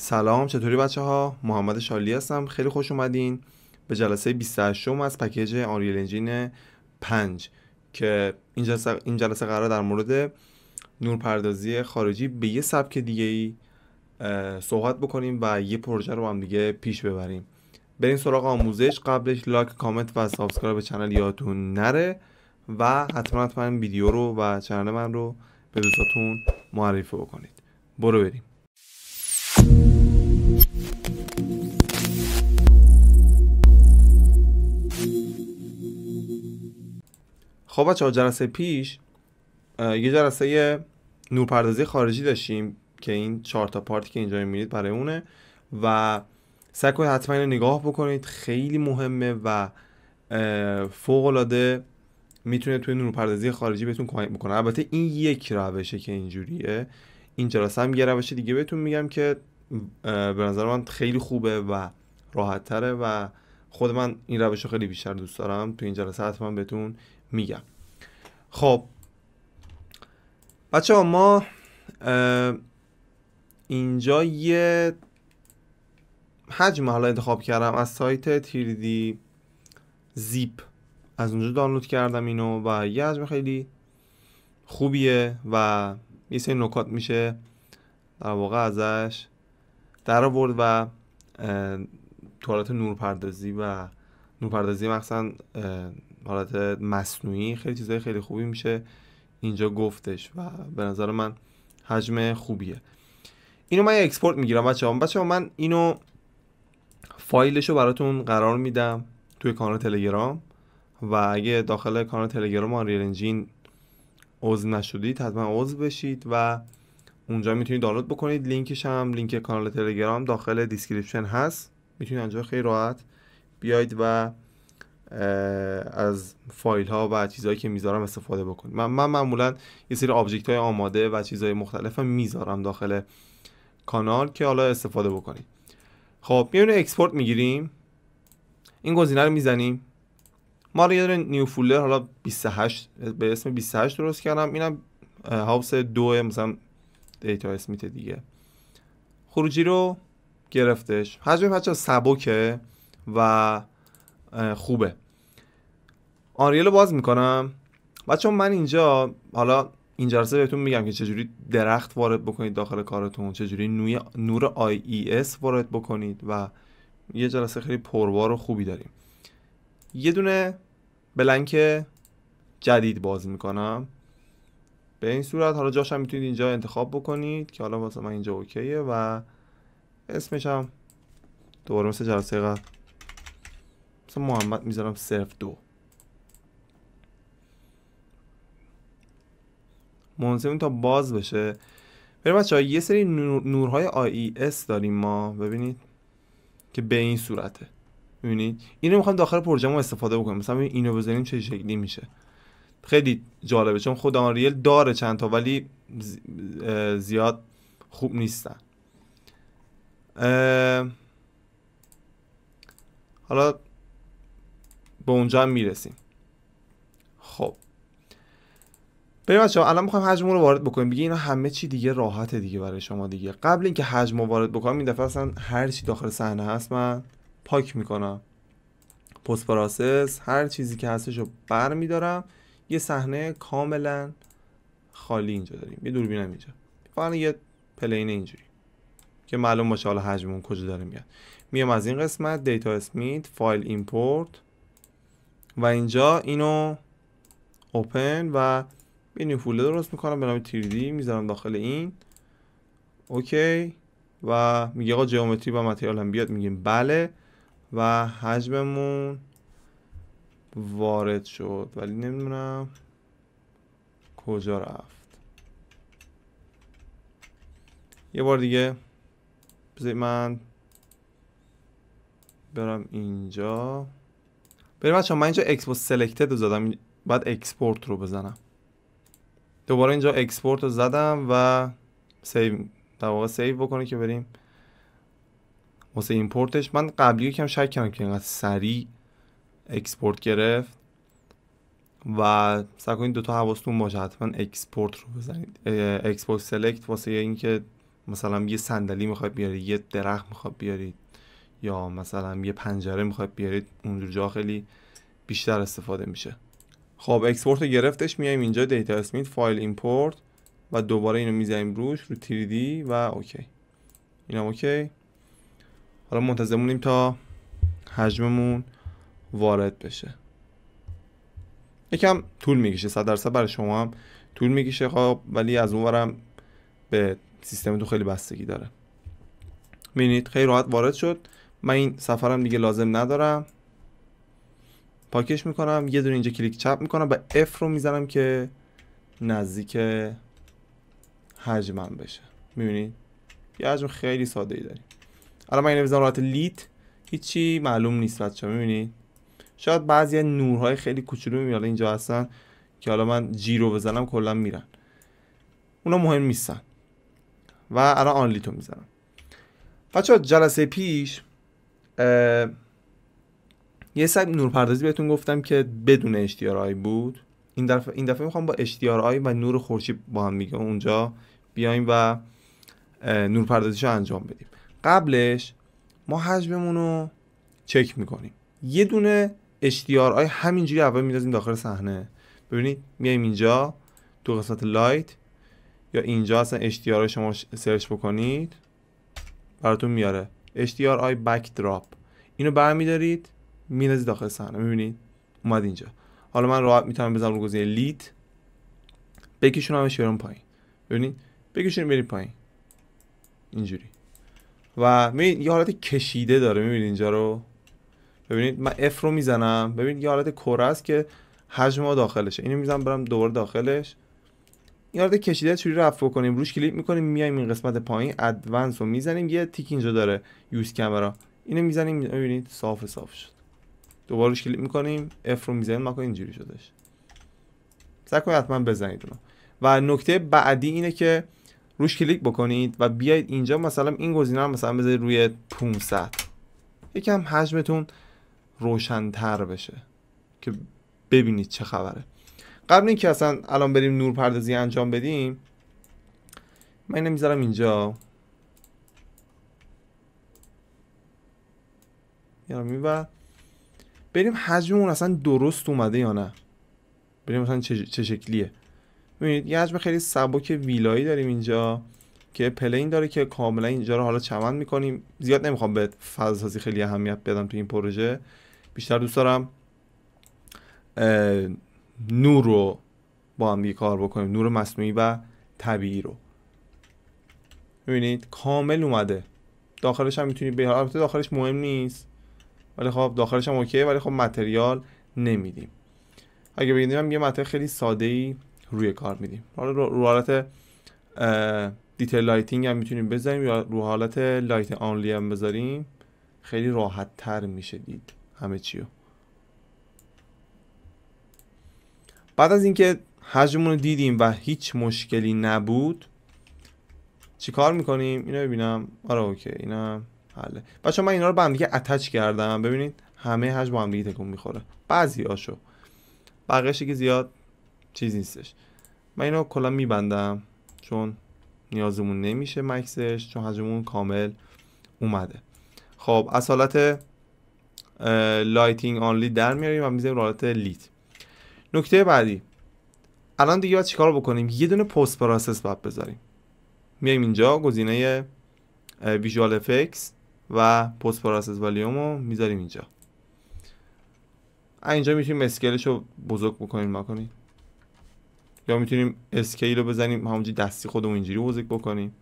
سلام چطوری بچه ها محمد شالی هستم خیلی خوش اومدین به جلسه 28 از پکیج آنریل انجین 5 که این جلسه, این جلسه قرار در مورد نورپردازی خارجی به یه سبک دیگه ای صحبت بکنیم و یه پروژه رو هم دیگه پیش ببریم بریم سراغ آموزش قبلش لایک کامنت و سابسکرایب به چنل یادتون نره و حتما حتما ویدیو رو و چنل من رو به دوستاتون معرفی بکنید برو بریم خب بچه جلسه پیش یه جلسه نورپردازی خارجی داشتیم که این چهار تا پارتی که اینجا میبینید برای اونه و سعی کنید حتما نگاه بکنید خیلی مهمه و فوق العاده میتونه توی نورپردازی خارجی بهتون کمک بکنه البته این یک روشه که اینجوریه این جلسه هم یه روش دیگه بهتون میگم که به نظر من خیلی خوبه و راحت تره و خود من این روش رو خیلی بیشتر دوست دارم تو این جلسه حتما بهتون میگم خب بچه ها ما اینجا یه حجم حالا انتخاب کردم از سایت تیردی زیپ از اونجا دانلود کردم اینو و یه حجم خیلی خوبیه و یه سری نکات میشه در واقع ازش در آورد و تو حالت نورپردازی و نورپردازی مخصوصا حالت مصنوعی خیلی چیزای خیلی خوبی میشه اینجا گفتش و به نظر من حجم خوبیه اینو من اکسپورت میگیرم بچه ها بچه ها من اینو فایلش رو براتون قرار میدم توی کانال تلگرام و اگه داخل کانال تلگرام آنریل انجین عضو نشدید حتما عضو بشید و اونجا میتونید دانلود بکنید لینکش هم لینک کانال تلگرام داخل دیسکریپشن هست میتونید انجام خیلی راحت بیاید و از فایل ها و چیزهایی که میذارم استفاده بکنید من, من معمولا یه سری آبجکت های آماده و چیزهای مختلف میذارم داخل کانال که حالا استفاده بکنید خب میون اکسپورت میگیریم این گزینه رو میزنیم ما رو یه نیو فولر حالا 28 به اسم 28 درست کردم اینم هاوس دو مثلا دیتا اسمیت دیگه خروجی رو گرفتش حجم بچه سبکه و خوبه آنریل باز میکنم و چون من اینجا حالا این جلسه بهتون میگم که چجوری درخت وارد بکنید داخل کارتون چجوری نور آی ای اس وارد بکنید و یه جلسه خیلی پروار و خوبی داریم یه دونه بلنک جدید باز میکنم به این صورت حالا جاشم میتونید اینجا انتخاب بکنید که حالا واسه من اینجا اوکیه و اسمش هم دوباره مثل جلسه قبل مثل محمد میذارم صرف دو منظم تا باز بشه بریم بچه ها یه سری نور، نورهای اس داریم ما ببینید که به این صورته ببینید اینو میخوام داخل پروژه استفاده بکنم مثلا اینو بزنیم چه شکلی میشه خیلی جالبه چون خود آنریل داره چند تا ولی زیاد خوب نیستن حالا به اونجا هم میرسیم خب ببین بچه‌ها الان میخوایم حجم رو وارد بکنیم بگی اینا همه چی دیگه راحته دیگه برای شما دیگه قبل اینکه حجم رو وارد بکنم این دفعه اصلا هر چی داخل صحنه هست من پاک میکنم پست پروسس هر چیزی که هستش رو برمیدارم یه صحنه کاملا خالی اینجا داریم یه دوربینم اینجا فقط یه پلین اینجوری که معلوم باشه حالا حجممون کجا داره میاد میام از این قسمت دیتا اسمیت فایل ایمپورت و اینجا اینو اوپن و این فوله درست میکنم به نام 3D میذارم داخل این اوکی و میگه آقا جیومتری و متریال هم بیاد میگیم بله و حجممون وارد شد ولی نمیدونم کجا رفت یه بار دیگه بذارید من برم اینجا بریم بچه من اینجا اکسپورت سلکتد رو زدم بعد اکسپورت رو بزنم دوباره اینجا اکسپورت رو زدم و سیو در واقع سیو بکنه که بریم واسه ایمپورتش من قبلی کم شک کردم که اینقدر سریع اکسپورت گرفت و سعی دوتا دو تا حواستون باشه حتما اکسپورت رو بزنید اکسپورت سلکت واسه اینکه مثلا یه صندلی میخواید بیارید یه درخت میخواد بیارید یا مثلا یه پنجره میخواید بیارید اونجور جا خیلی بیشتر استفاده میشه خب اکسپورت رو گرفتش میایم اینجا دیتا اسمیت فایل ایمپورت و دوباره اینو میزنیم روش رو 3D و اوکی اینم اوکی حالا منتظمونیم تا حجممون وارد بشه یکم طول میگیشه 100 درصد برای شما هم طول میگیشه خب ولی از اونورم به سیستم تو خیلی بستگی داره میبینید خیلی راحت وارد شد من این سفرم دیگه لازم ندارم پاکش میکنم یه دونه اینجا کلیک چپ میکنم و F رو میزنم که نزدیک حجمم بشه میبینید یه حجم خیلی ساده ای داریم الان من اینو بزنم راحت لیت هیچی معلوم نیست بچه میبینید شاید بعضی نورهای خیلی کوچولو میبینید اینجا هستن که حالا من جی رو بزنم کلا میرن اونا مهم نیستن و الان تو میزنم بچه جلسه پیش یه سگ نورپردازی بهتون گفتم که بدون آی بود این دفعه, این دفعه میخوام با آی و نور خورشید با هم میگه اونجا بیایم و نورپردازیش رو انجام بدیم قبلش ما حجممون رو چک میکنیم یه دونه آی همینجوری اول میدازیم داخل صحنه ببینید میایم اینجا تو قسمت لایت یا اینجا اصلا اشتیار رو شما سرچ بکنید براتون میاره بک دراپ اینو برمیدارید میندازید داخل صحنه میبینید اومد اینجا حالا من راحت میتونم بزنم رو گزینه لیت بکشون همش بیارم پایین ببینید بکشون برید پایین اینجوری و میبینید یه حالت کشیده داره میبینید اینجا رو ببینید من اف رو میزنم ببینید یه حالت کره است که حجم ما داخلشه اینو میزنم برم دوباره داخلش این آرده کشیده چوری رفت کنیم روش کلیک میکنیم میایم این قسمت پایین ادوانس رو میزنیم یه تیک اینجا داره یوز کامرا اینو میزنیم میبینید صاف صاف شد دوباره روش کلیک میکنیم اف رو میزنیم مکن اینجوری شدش سعی کنید حتما بزنید اونو و نکته بعدی اینه که روش کلیک بکنید و بیاید اینجا مثلا این گزینه رو مثلا بذارید روی 500 یکم حجمتون روشنتر بشه که ببینید چه خبره قبل اینکه اصلا الان بریم نور پردازی انجام بدیم من اینو میذارم اینجا یارم میبر بریم حجم اون اصلا درست اومده یا نه بریم مثلا چه, شکلیه ببینید یه حجم خیلی سبک ویلایی داریم اینجا که پلین داره که کاملا اینجا رو حالا چمن میکنیم زیاد نمیخوام به فضا خیلی اهمیت بدم تو این پروژه بیشتر دوست دارم نور رو با هم دیگه کار بکنیم نور مصنوعی و طبیعی رو ببینید کامل اومده داخلش هم میتونید به البته داخلش مهم نیست ولی خب داخلش هم اوکیه ولی خب متریال نمیدیم اگه ببینیم هم یه متریال خیلی ساده ای روی کار میدیم حالا رو, حالت دیتیل لایتینگ هم میتونیم بزنیم یا رو حالت لایت آنلی هم بذاریم خیلی راحت تر میشه دید همه چیو بعد از اینکه حجمون رو دیدیم و هیچ مشکلی نبود چیکار میکنیم اینو ببینم آره اوکی اینم حله بچه من اینا رو به هم دیگه اتچ کردم ببینید همه حجم با هم دیگه تکون میخوره بعضی هاشو بقیه که زیاد چیز نیستش من اینو کلا میبندم چون نیازمون نمیشه مکسش چون حجمون کامل اومده خب از حالت لایتینگ آنلی در میاریم و رو حالت لیت نکته بعدی الان دیگه چیکار بکنیم یه دونه پست پروسس باید بذاریم میایم اینجا گزینه ویژوال افکس و پست پروسس والیوم رو میذاریم اینجا اینجا میتونیم اسکیلش رو بزرگ بکنیم ما یا میتونیم اسکیل رو بزنیم همونجوری دستی خودمون اینجوری بزرگ بکنیم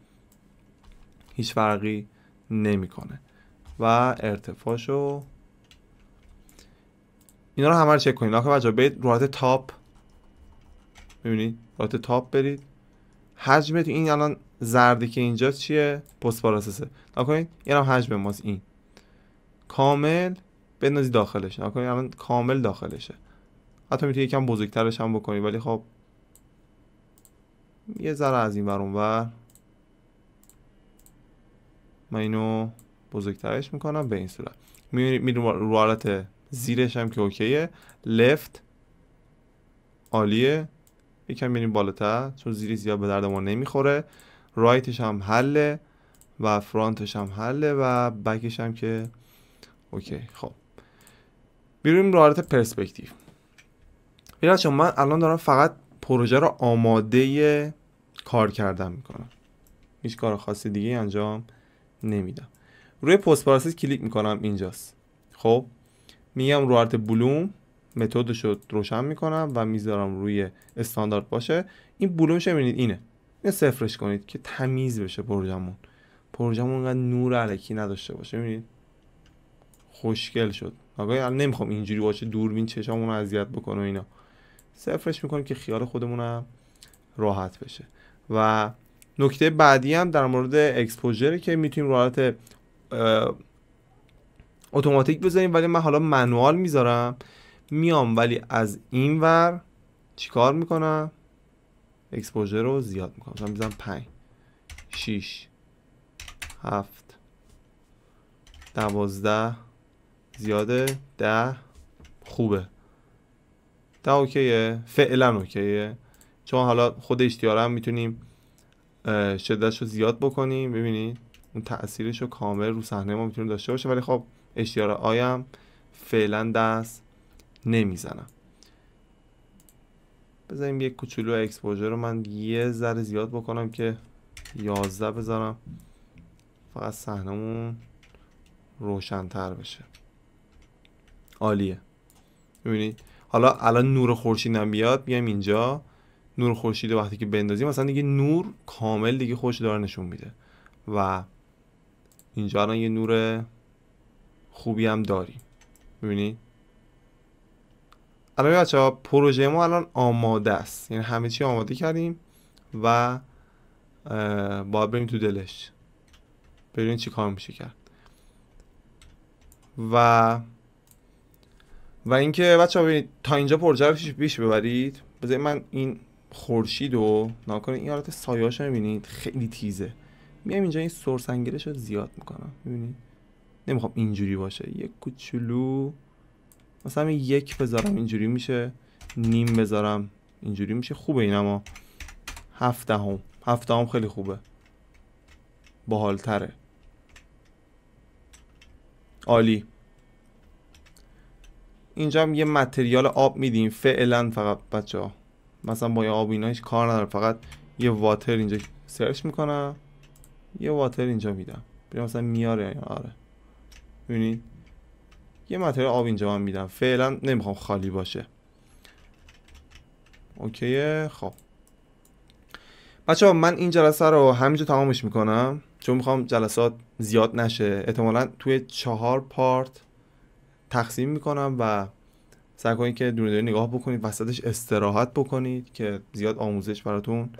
هیچ فرقی نمیکنه و ارتفاعش رو اینا رو همه رو چک کنید آخه بچه‌ها برید تاپ ببینید راحت تاپ برید حجم تو این الان زردی که اینجا چیه پست پاراسسه نکنید این هم حجم ماست این کامل بندازی داخلش ناکنید الان کامل داخلشه حتی میتونید یکم بزرگترش هم بکنید ولی خب یه ذره از این بر اونور من اینو بزرگترش میکنم به این صورت میریم رو حالت زیرش هم که اوکیه لفت عالیه یکم بریم بالاتر چون زیری زیاد به درد ما نمیخوره رایتش هم حله و فرانتش هم حله و بکش هم که اوکی خب بیرونیم رو حالت پرسپکتیو چون من الان دارم فقط پروژه رو آماده کار کردن میکنم هیچ کار خاصی دیگه انجام نمیدم روی پست پروسس کلیک میکنم اینجاست خب میگم رو بلوم متدش رو روشن میکنم و میذارم روی استاندارد باشه این بلومش میبینید اینه اینو صفرش کنید که تمیز بشه پروژمون پروژمون اونقدر نور علکی نداشته باشه میبینید خوشگل شد اگه الان نمیخوام اینجوری باشه دوربین چشامون اذیت بکنه و اینا صفرش میکنیم که خیال خودمونم راحت بشه و نکته بعدی هم در مورد اکسپوژره که میتونیم رو حالت اتوماتیک بذاریم ولی من حالا منوال میذارم میام ولی از این ور چیکار میکنم اکسپوژر رو زیاد میکنم مثلا میزنم 5 6 7 12 زیاده 10 خوبه ده اوکیه فعلا اوکیه چون حالا خود اشتیاره هم میتونیم شدتش رو زیاد بکنیم ببینید اون تاثیرش رو کامل رو صحنه ما میتونیم داشته باشه ولی خب اشیار آیم فعلا دست نمیزنم بذاریم یک کوچولو اکسپوژر رو من یه ذره زیاد بکنم که یازده بذارم فقط صحنمون روشنتر بشه عالیه ببینید حالا الان نور هم بیاد بیام اینجا نور خورشید وقتی که بندازیم مثلا دیگه نور کامل دیگه خوش داره نشون میده و اینجا الان یه نور خوبی هم داریم ببینید الان بچه ها پروژه ما الان آماده است یعنی همه چی آماده کردیم و باید بریم تو دلش ببینیم چی کار میشه کرد و و اینکه بچه ببینید تا اینجا پروژه رو پیش ببرید بذارید من این خورشید رو این حالت سایه‌هاش میبینید خیلی تیزه میام اینجا این سرسنگیرش رو زیاد میکنم ببینید نمیخوام اینجوری باشه یک کوچولو مثلا یک بذارم اینجوری میشه نیم بذارم اینجوری میشه خوبه این اما هفت هم هفت هم خیلی خوبه باحالتره عالی اینجا هم یه متریال آب میدیم فعلا فقط بچه ها مثلا با یه آب اینا هیچ کار نداره فقط یه واتر اینجا سرچ میکنم یه واتر اینجا میدم بریم مثلا میاره آره ببینید یه متریال آب اینجا من میدم فعلا نمیخوام خالی باشه اوکی خب بچه ها من این جلسه رو همینجا تمامش میکنم چون میخوام جلسات زیاد نشه احتمالا توی چهار پارت تقسیم میکنم و سعی کنید که دونه دونه نگاه بکنید وسطش استراحت بکنید که زیاد آموزش براتون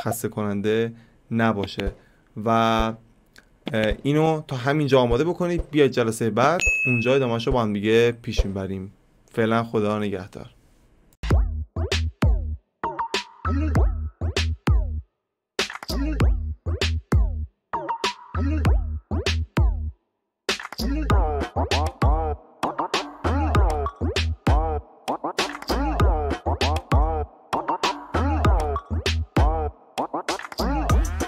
خسته کننده نباشه و اینو تا همینجا آماده بکنید بیاید جلسه بعد اونجا ادامهش رو با هم دیگه پیش میبریم فعلا خدا نگهدار